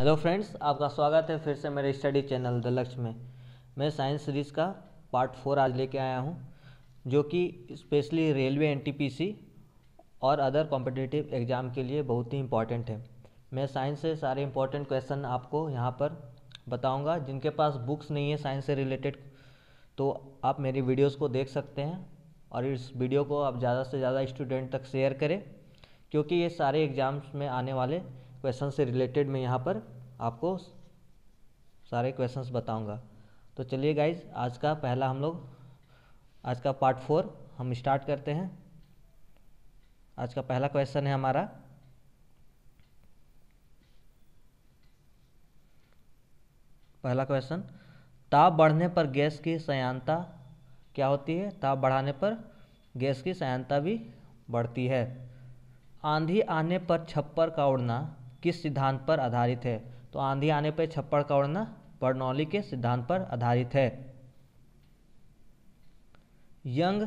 hello friends आपका स्वागत है फिर से मेरे स्टडी चैनल द लक्ष्य में मैं साइंस सीरीज़ का पार्ट फोर आज लेके आया हूँ जो कि स्पेशली रेलवे एनटीपीसी और अदर कॉम्पिटिटिव एग्ज़ाम के लिए बहुत ही इम्पॉर्टेंट है मैं साइंस से सारे इम्पॉर्टेंट क्वेश्चन आपको यहाँ पर बताऊँगा जिनके पास बुक्स नहीं है साइंस से रिलेटेड तो आप मेरी वीडियोज़ को देख सकते हैं और इस वीडियो को आप ज़्यादा से ज़्यादा स्टूडेंट तक शेयर करें क्योंकि ये सारे एग्ज़ाम्स में आने वाले क्वेश्चन से रिलेटेड मैं यहाँ पर आपको सारे क्वेश्चंस बताऊंगा तो चलिए गाइज आज का पहला हम लोग आज का पार्ट फोर हम स्टार्ट करते हैं आज का पहला क्वेश्चन है हमारा पहला क्वेश्चन ताप बढ़ने पर गैस की सयानता क्या होती है ताप बढ़ाने पर गैस की सयानता भी बढ़ती है आंधी आने पर छप्पर का उड़ना किस सिद्धांत पर आधारित है तो आंधी आने पर छप्पड़ का उड़ना बर्नौली के सिद्धांत पर आधारित है यंग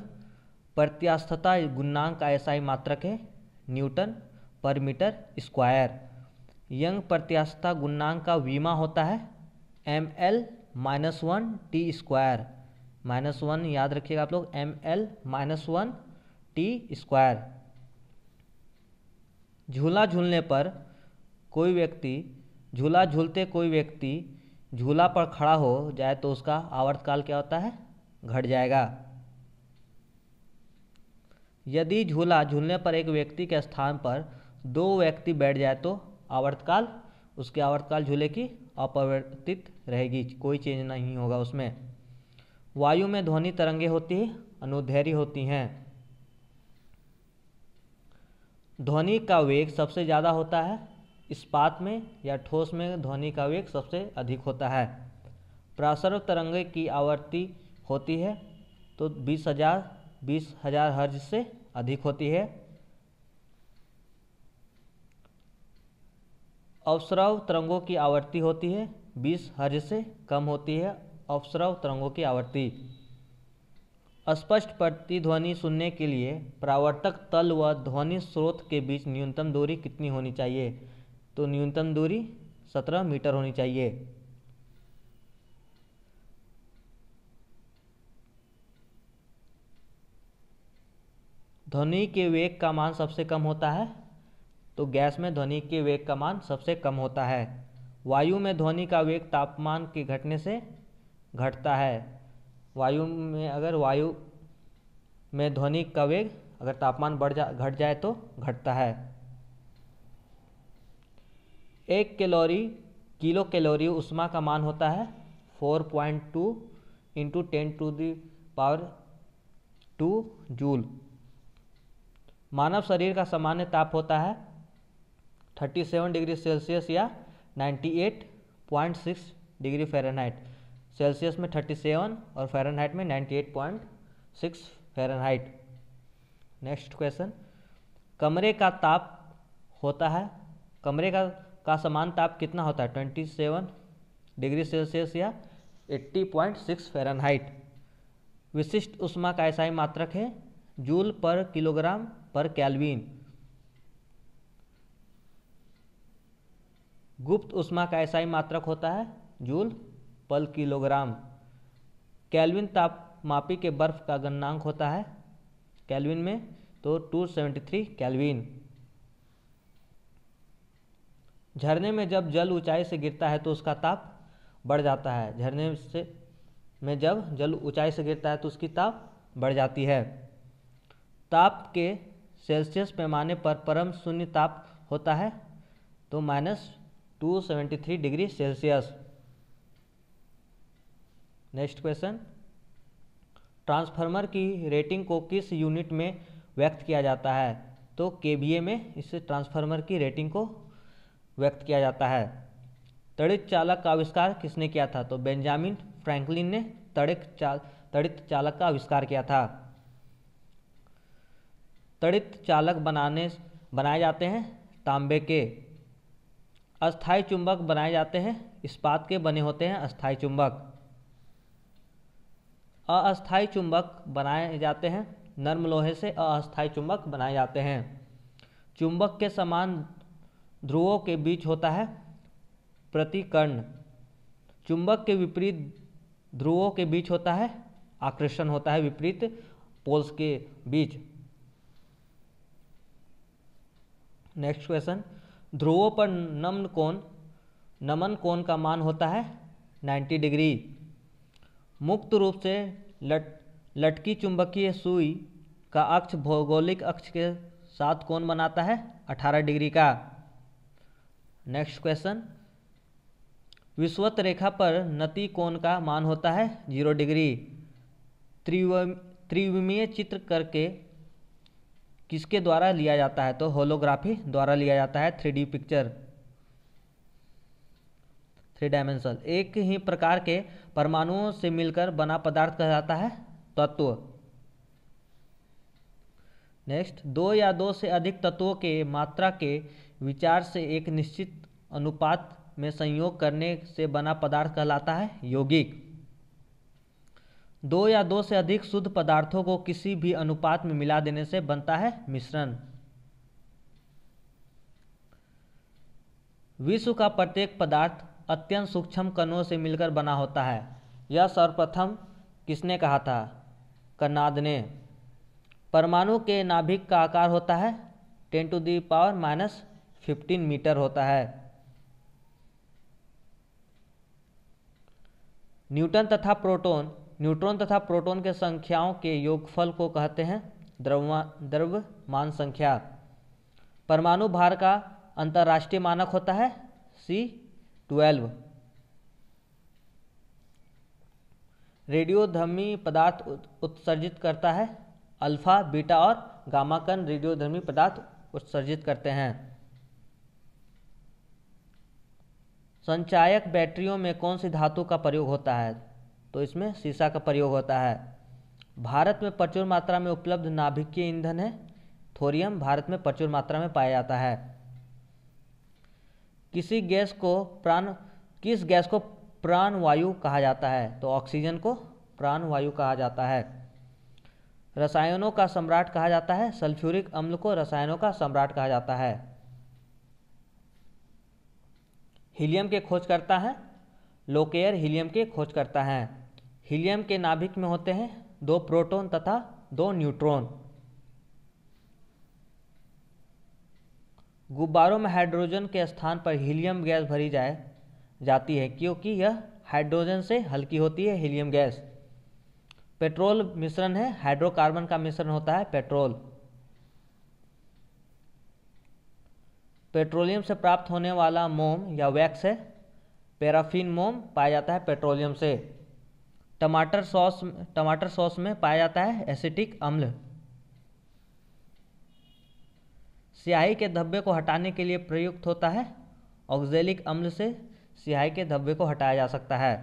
प्रत्यास्थता गुणांक का ऐसा ही मात्रक है न्यूटन पर मीटर स्क्वायर यंग प्रत्यास्थता गुणांक का वीमा होता है M L minus one T square minus one याद रखिएगा आप लोग M L minus one T square झूला झूलने पर कोई व्यक्ति झूला झूलते कोई व्यक्ति झूला पर खड़ा हो जाए तो उसका आवर्तकाल क्या होता है घट जाएगा यदि झूला झूलने पर एक व्यक्ति के स्थान पर दो व्यक्ति बैठ जाए तो आवर्तकाल उसके आवर्तकाल झूले की अपरिवर्तित रहेगी कोई चेंज नहीं होगा उसमें वायु में ध्वनि तरंगे होती है अनुधैर्य होती हैं ध्वनि का वेग सबसे ज़्यादा होता है इस्पात में या ठोस में ध्वनि का वेग सबसे अधिक होता है प्रासर्व तरंगे की आवृत्ति होती है तो बीस हजार बीस हजार हर्ज से अधिक होती है अवसरव तरंगों की आवृत्ति होती है बीस हर्ज से कम होती है अवसरव तरंगों की आवृत्ति स्पष्ट प्रतिध्वनि सुनने के लिए प्रावर्तक तल व ध्वनि स्रोत के बीच न्यूनतम दूरी कितनी होनी चाहिए तो न्यूनतम दूरी सत्रह मीटर होनी चाहिए ध्वनि के वेग का मान सबसे कम होता है तो गैस में ध्वनि के वेग का मान सबसे कम होता है वायु में ध्वनि का वेग तापमान के घटने से घटता है वायु में अगर वायु में ध्वनि का वेग अगर तापमान बढ़ जा घट जाए तो घटता है एक कैलोरी किलो कैलोरी उष्मा का मान होता है four point two into ten to the power two joule मानव शरीर का सामान्य ताप होता है 37 डिग्री सेल्सियस या 98.6 डिग्री फ़ारेनहाइट सेल्सियस में 37 और फ़ारेनहाइट में 98.6 फ़ारेनहाइट नेक्स्ट क्वेश्चन कमरे का ताप होता है कमरे का का समान ताप कितना होता है ट्वेंटी सेवन डिग्री सेल्सियस या एट्टी पॉइंट सिक्स फ़ारेनहाइट विशिष्ट उष्मा का ऐसा ही मात्रक है जूल पर किलोग्राम पर कैलविन गुप्त उष्मा का ऐसा ही मात्रक होता है जूल पर किलोग्राम कैलविन मापी के बर्फ का गणनांक होता है कैलविन में तो 273 कैलविन झरने में जब जल ऊंचाई से गिरता है तो उसका ताप बढ़ जाता है झरने से में जब जल ऊंचाई से गिरता है तो उसकी ताप बढ़ जाती है ताप के सेल्सियस पैमाने पर परम शून्य ताप होता है तो minus two seventy three degree Celsius next question transformer की रेटिंग को किस यूनिट में व्यक्त किया जाता है तो के में इस ट्रांसफार्मर की रेटिंग को व्यक्त किया जाता है तड़ित चालक का आविष्कार किसने किया था तो बेंजामिन फ्रैंकलिन ने तड़ित चाल तड़ित चालक का आविष्कार किया था तड़ित चालक बनाने बनाए जाते हैं तांबे के अस्थाई चुंबक बनाए जाते हैं इस्पात के बने होते हैं अस्थाई चुंबक अस्थाई चुंबक बनाए जाते हैं नर्म लोहे से अस्थाई चुंबक बनाए जाते हैं चुंबक के समान ध्रुवों के बीच होता है प्रतिकर्ण चुंबक के विपरीत ध्रुवों के बीच होता है आकर्षण होता है विपरीत पोल्स के बीच नेक्स्ट क्वेश्चन ध्रुवों पर नमन कोण नमन कोण का मान होता है 90 डिग्री मुक्त रूप से लट लटकी चुंबकीय सुई का अक्ष भौगोलिक अक्ष के साथ कोण बनाता है 18 डिग्री का नेक्स्ट क्वेश्चन विश्वत रेखा पर नति कोण का मान होता है जीरो डिग्री त्रिविमीय चित्र करके किसके द्वारा लिया जाता है तो होलोग्राफी द्वारा लिया जाता है three D picture three dimension एक ही प्रकार के परमाणुओं से मिलकर बना पदार्थ कहलाता है तत्व नेक्स्ट दो या दो से अधिक तत्वों के मात्रा के विचार से एक निश्चित अनुपात में संयोग करने से बना पदार्थ कहलाता है यौगिक दो या दो से अधिक शुद्ध पदार्थों को किसी भी अनुपात में मिला देने से बनता है मिश्रण विश्व का प्रत्येक पदार्थ अत्यंत सूक्ष्म कणों से मिलकर बना होता है यह सर्वप्रथम किसने कहा था कर्नाद ने परमाणु के नाभिक का आकार होता है ten to the power minus fifteen metre होता है न्यूटन तथा प्रोटॉन न्यूट्रॉन तथा प्रोटॉन के संख्याओं के योगफल को कहते हैं द्रव्य मान संख्या परमाणु भार का अंतर्राष्ट्रीय मानक होता है सी ट्वेल्व रेडियोधर्मी पदार्थ उत्सर्जित करता है अल्फा बीटा और गामा कण रेडियोधर्मी पदार्थ उत्सर्जित करते हैं संचायक बैटरियों में कौन सी धातु का प्रयोग होता है तो इसमें शीशा का प्रयोग होता है भारत में प्रचुर मात्रा में उपलब्ध नाभिकीय ईंधन है थोरियम भारत में प्रचुर मात्रा में पाया जाता है किसी गैस को प्राण किस गैस को प्राणवायु कहा जाता है तो ऑक्सीजन को प्राणवायु कहा जाता है रसायनों का सम्राट कहा जाता है सल्फ्यूरिक अम्ल को रसायनों का सम्राट कहा जाता है हीलियम के खोज करता है लोकेयर हीलियम के खोज करता है हीलियम के नाभिक में होते हैं दो प्रोटॉन तथा दो न्यूट्रॉन गुब्बारों में हाइड्रोजन के स्थान पर हीलियम गैस भरी जाए जाती है क्योंकि यह हाइड्रोजन से हल्की होती है हीलियम गैस पेट्रोल मिश्रण है हाइड्रोकार्बन का मिश्रण होता है पेट्रोल पेट्रोलियम से प्राप्त होने वाला मोम या वैक्स है पैराफिन मोम पाया जाता है पेट्रोलियम से टमाटर सॉस टमाटर सॉस में पाया जाता है एसिटिक अम्ल स्याही के धब्बे को हटाने के लिए प्रयुक्त होता है ऑक्जेलिक अम्ल से स्याही के धब्बे को हटाया जा सकता है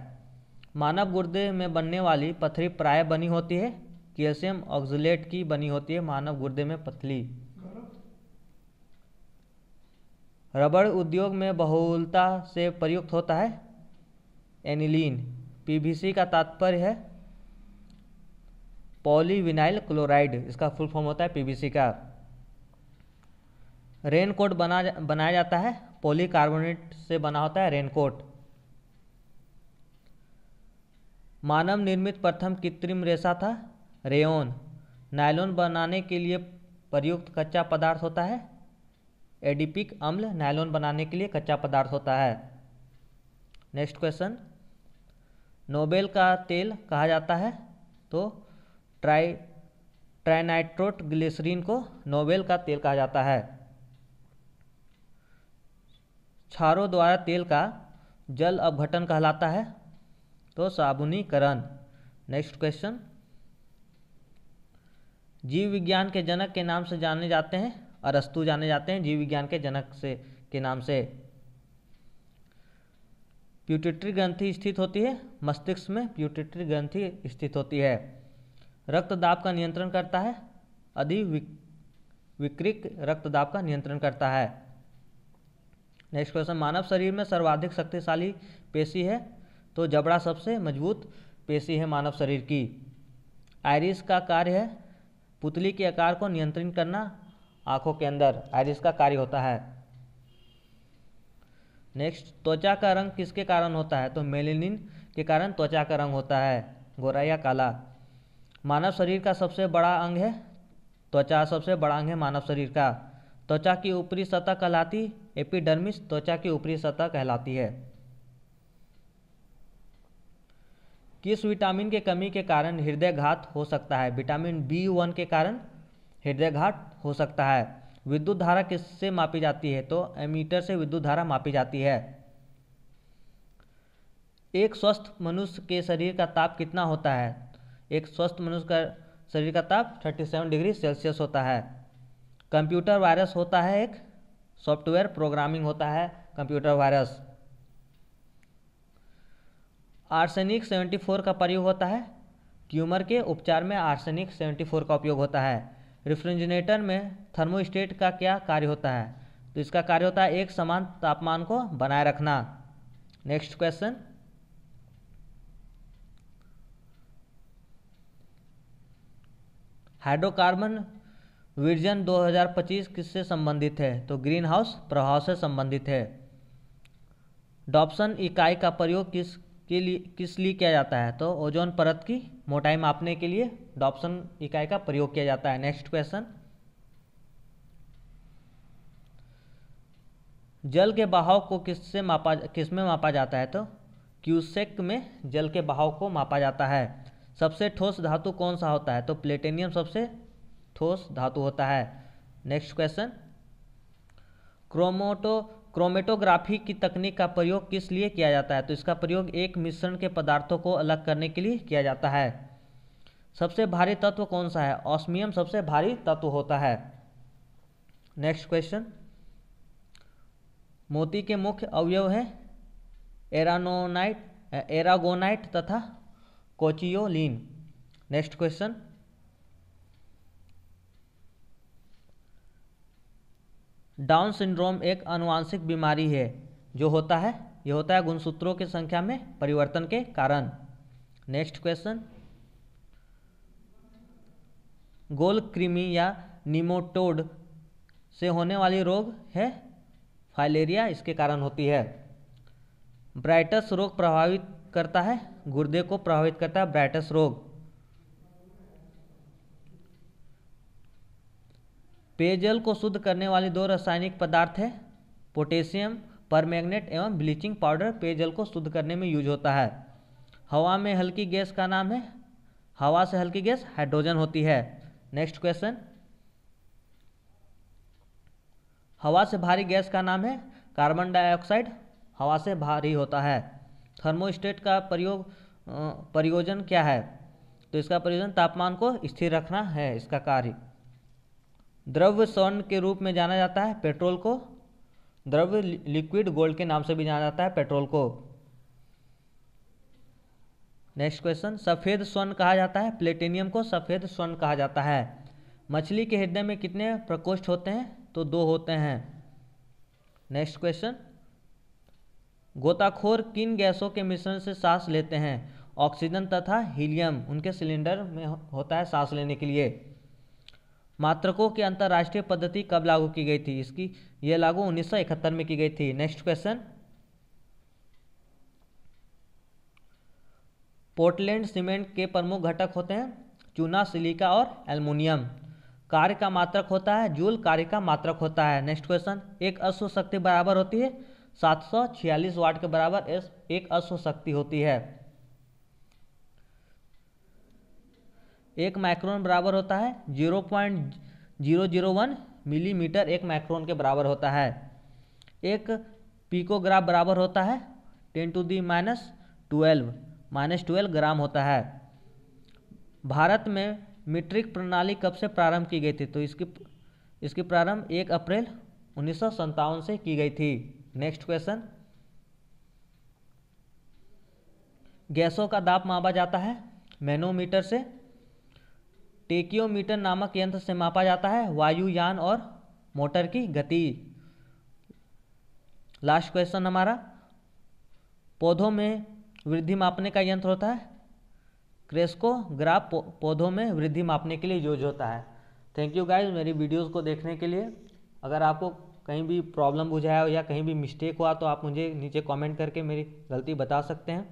मानव गुर्दे में बनने वाली पथरी प्राय बनी होती है कैल्शियम ऑक्जलेट की बनी होती है मानव गुर्दे में पथली रबड़ उद्योग में बहुलता से प्रयुक्त होता है एनिलीन पीवीसी का तात्पर्य है पॉलीविनाइल क्लोराइड इसका फुल फॉर्म होता है पीवीसी का रेनकोट बना बना बनाया जाता है पॉलीकार्बोनेट से बना होता है रेनकोट मानव निर्मित प्रथम कृत्रिम रेशा था रेओन नायलोन बनाने के लिए प्रयुक्त कच्चा पदार्थ होता है एडीपिक अम्ल नायलोन बनाने के लिए कच्चा पदार्थ होता है नेक्स्ट क्वेश्चन नोबेल का तेल कहा जाता है तो ट्राई ट्राइनाइट्रोट ग्लिसरीन को नोबेल का तेल कहा जाता है क्षारों द्वारा तेल का जल अवघटन कहलाता है तो साबुनीकरण नेक्स्ट क्वेश्चन जीव विज्ञान के जनक के नाम से जाने जाते हैं अरस्तु जाने जाते हैं जीव विज्ञान के जनक से के नाम से प्यूटिट्री ग्रंथि स्थित होती है मस्तिष्क में प्यूटिट्री ग्रंथि स्थित होती है रक्त दाब का नियंत्रण करता है अधि विकृत रक्तदाब का नियंत्रण करता है नेक्स्ट क्वेश्चन मानव शरीर में सर्वाधिक शक्तिशाली पेशी है तो जबड़ा सबसे मजबूत पेशी है मानव शरीर की आयरिस का कार्य है पुतली के आकार को नियंत्रित करना आंखों के अंदर आयरिस का कार्य होता है नेक्स्ट त्वचा का रंग किसके कारण होता है तो मेलेनिन के कारण त्वचा का रंग होता है गोरा या काला मानव शरीर का सबसे बड़ा अंग है त्वचा सबसे बड़ा अंग है मानव शरीर का त्वचा की ऊपरी सतह कहलाती एपिडर्मिस त्वचा की ऊपरी सतह कहलाती है किस विटामिन के कमी के कारण हृदय घात हो सकता है विटामिन बी वन के कारण हृदयघात हो सकता है विद्युत धारा किससे मापी जाती है तो एमीटर से विद्युत धारा मापी जाती है एक स्वस्थ मनुष्य के शरीर का ताप कितना होता है एक स्वस्थ मनुष्य का शरीर का ताप 37 डिग्री सेल्सियस होता है कंप्यूटर वायरस होता है एक सॉफ्टवेयर प्रोग्रामिंग होता है कंप्यूटर वायरस आर्सेनिक 74 का प्रयोग होता है ट्यूमर के उपचार में आर्सेनिक 74 का उपयोग होता है रेफ्रिजरेटर में थर्मोस्टेट का क्या कार्य होता है तो इसका कार्य होता है एक समान तापमान को बनाए रखना नेक्स्ट क्वेश्चन हाइड्रोकार्बन विजन 2025 किससे संबंधित है तो ग्रीन हाउस प्रभाव से संबंधित है डॉप्सन इकाई का प्रयोग किस के लिए किस लिए किया जाता है तो ओजोन परत की मोटाई मापने के लिए डॉप्सन इकाई का प्रयोग किया जाता है नेक्स्ट क्वेश्चन जल के बहाव को किससे मापा किस में मापा जाता है तो क्यूसेक में जल के बहाव को मापा जाता है सबसे ठोस धातु कौन सा होता है तो प्लेटेनियम सबसे ठोस धातु होता है नेक्स्ट क्वेश्चन क्रोमोटो क्रोमेटोग्राफी की तकनीक का प्रयोग किस लिए किया जाता है तो इसका प्रयोग एक मिश्रण के पदार्थों को अलग करने के लिए किया जाता है सबसे भारी तत्व कौन सा है ऑस्मियम सबसे भारी तत्व होता है नेक्स्ट क्वेश्चन मोती के मुख्य अवयव है एरानोनाइट एरागोनाइट तथा conchiolin next question Down syndrome एक अनुवांशिक बीमारी है जो होता है ये होता है गुणसूत्रों की संख्या में परिवर्तन के कारण नेक्स्ट क्वेश्चन गोल कृमि या निमोटोड से होने वाली रोग है फाइलेरिया इसके कारण होती है ब्राइटस रोग प्रभावित करता है गुर्दे को प्रभावित करता है ब्राइटस रोग पेयजल को शुद्ध करने वाले दो रासायनिक पदार्थ है पोटेशियम परमैग्नेट एवं ब्लीचिंग पाउडर पेयजल को शुद्ध करने में यूज होता है हवा में हल्की गैस का नाम है हवा से हल्की गैस हाइड्रोजन होती है नेक्स्ट क्वेश्चन हवा से भारी गैस का नाम है कार्बन डाइऑक्साइड हवा से भारी होता है थर्मोस्टेट का प्रयोग प्रयोजन क्या है तो इसका प्रयोजन तापमान को स्थिर रखना है इसका कार्य द्रव्य स्वर्ण के रूप में जाना जाता है पेट्रोल को द्रव्य लिक्विड गोल्ड के नाम से भी जाना जाता है पेट्रोल को नेक्स्ट क्वेश्चन सफ़ेद स्वर्ण कहा जाता है प्लेटिनियम को सफ़ेद स्वर्ण कहा जाता है मछली के हृदय में कितने प्रकोष्ठ होते हैं तो दो होते हैं नेक्स्ट क्वेश्चन गोताखोर किन गैसों के मिश्रण से सांस लेते हैं ऑक्सीजन तथा हीलियम उनके सिलेंडर में होता है सांस लेने के लिए मात्रकों की अंतर्राष्ट्रीय पद्धति कब लागू की गई थी इसकी यह लागू 1971 में की गई थी नेक्स्ट क्वेश्चन पोर्टलैंड सीमेंट के प्रमुख घटक होते हैं चूना सिलिका और एल्युमिनियम कार्य का मात्रक होता है जूल कार्य का मात्रक होता है नेक्स्ट क्वेश्चन एक अश्व शक्ति बराबर होती है सात सौ छियालीस वाट के बराबर एक अश्व शक्ति होती है एक माइक्रोन बराबर होता है zero point zero zero one millimetre एक माइक्रोन के बराबर होता है एक पिकोग्राम बराबर होता है ten to the minus twelve minus twelve gram होता है भारत में मीट्रिक प्रणाली कब से प्रारंभ की गई थी तो इसकी इसकी प्रारंभ एक अप्रैल उन्नीस से की गई थी नेक्स्ट क्वेश्चन गैसों का दाप मापा जाता है मैनोमीटर से टेकियोमीटर नामक यंत्र से मापा जाता है वायुयान और मोटर की गति लास्ट क्वेश्चन हमारा पौधों में वृद्धि मापने का यंत्र होता है क्रेस्को ग्राफ पौधों में वृद्धि मापने के लिए यूज होता है थैंक यू गाइज मेरी वीडियोस को देखने के लिए अगर आपको कहीं भी प्रॉब्लम बुझाया हो या कहीं भी मिस्टेक हुआ तो आप मुझे नीचे कमेंट करके मेरी गलती बता सकते हैं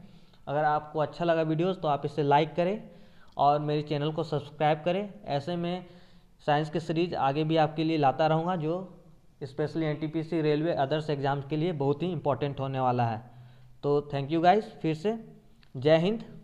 अगर आपको अच्छा लगा वीडियोस तो आप इसे लाइक करें और मेरे चैनल को सब्सक्राइब करें ऐसे में साइंस की सीरीज आगे भी आपके लिए लाता रहूँगा जो specially and railway others exams के लिए बहुत ही इंपॉर्टेंट होने वाला है तो थैंक यू गाइस फिर से जय हिंद